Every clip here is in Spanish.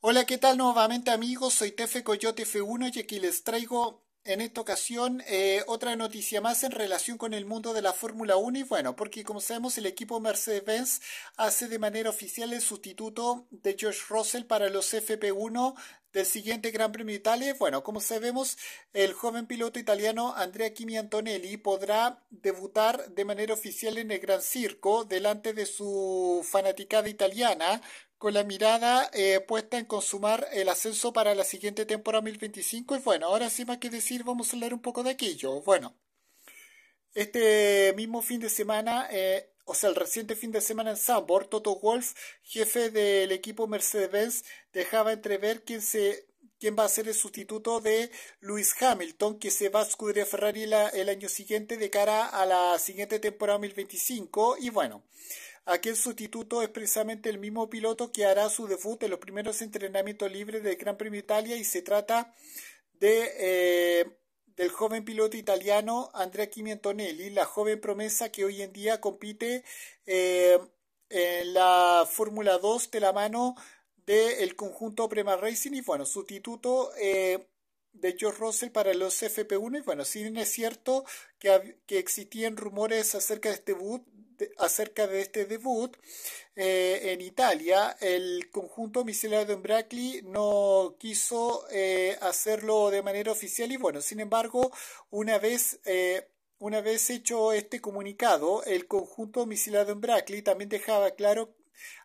Hola, ¿qué tal nuevamente amigos? Soy Tefe Coyote F1 y aquí les traigo en esta ocasión eh, otra noticia más en relación con el mundo de la Fórmula 1 y bueno, porque como sabemos el equipo Mercedes-Benz hace de manera oficial el sustituto de George Russell para los FP1 del siguiente Gran Premio de Italia. Bueno, como sabemos, el joven piloto italiano Andrea Kimi Antonelli podrá debutar de manera oficial en el Gran Circo delante de su fanaticada italiana con la mirada eh, puesta en consumar el ascenso para la siguiente temporada 2025. Y bueno, ahora sí más que decir, vamos a hablar un poco de aquello. Bueno, este mismo fin de semana, eh, o sea, el reciente fin de semana en Sambor, Toto Wolff, jefe del equipo Mercedes-Benz, dejaba entrever quién se Quién va a ser el sustituto de Luis Hamilton, que se va a escudir a Ferrari el año siguiente de cara a la siguiente temporada 2025. Y bueno, aquel sustituto es precisamente el mismo piloto que hará su debut en los primeros entrenamientos libres del Gran Premio Italia y se trata de... Eh, del joven piloto italiano Andrea Chimientonelli, la joven promesa que hoy en día compite eh, en la Fórmula 2 de la mano del conjunto Prema Racing y bueno, sustituto eh, de George Russell para los FP1 y bueno, bien es cierto que, que existían rumores acerca de este debut acerca de este debut eh, en Italia, el conjunto misilado en Brackley no quiso eh, hacerlo de manera oficial y bueno, sin embargo, una vez una vez hecho este comunicado, el conjunto misilado en Brackley también dejaba claro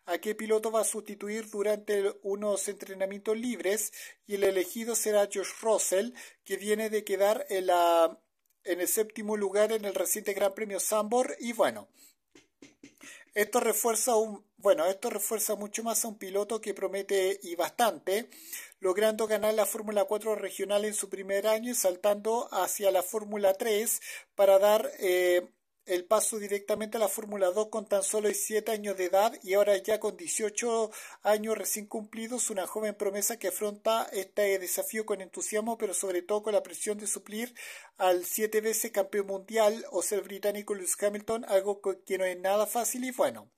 ¿A qué piloto va a sustituir durante unos entrenamientos libres? Y el elegido será Josh Russell, que viene de quedar en, el séptimo lugar en el reciente Gran Premio Sambor. Y bueno, esto refuerza un, bueno, esto refuerza mucho más a un piloto que promete y bastante, logrando ganar la Fórmula 4 regional en su primer año y saltando hacia la Fórmula 3 para dar eh, el paso directamente a la Fórmula 2 con tan solo 7 años de edad y ahora ya con 18 años recién cumplidos, una joven promesa que afronta este desafío con entusiasmo, pero sobre todo con la presión de suplir al siete veces campeón mundial o ser británico Lewis Hamilton, algo que no es nada fácil y bueno.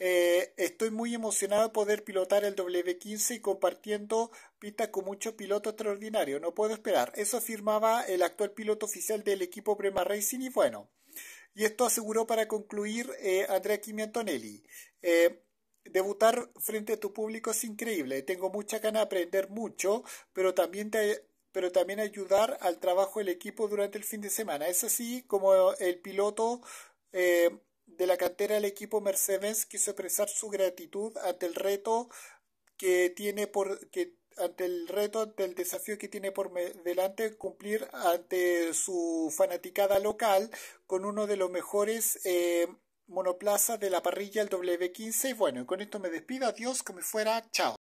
Eh, estoy muy emocionado de poder pilotar el W15 y compartiendo pistas con muchos pilotos extraordinarios. No puedo esperar. Eso afirmaba el actual piloto oficial del equipo Prema Racing y bueno y esto aseguró para concluir eh, Andrea Kimi Antonelli. Eh, debutar frente a tu público es increíble, tengo mucha gana de aprender mucho, pero también te, pero también ayudar al trabajo del equipo durante el fin de semana. Es así como el piloto eh, de la cantera del equipo Mercedes quiso expresar su gratitud ante el reto que tiene por que ante el reto ante el desafío que tiene por delante cumplir ante su fanaticada local con uno de los mejores eh, monoplazas de la parrilla el W15 y bueno, con esto me despido, adiós, que me fuera, chao.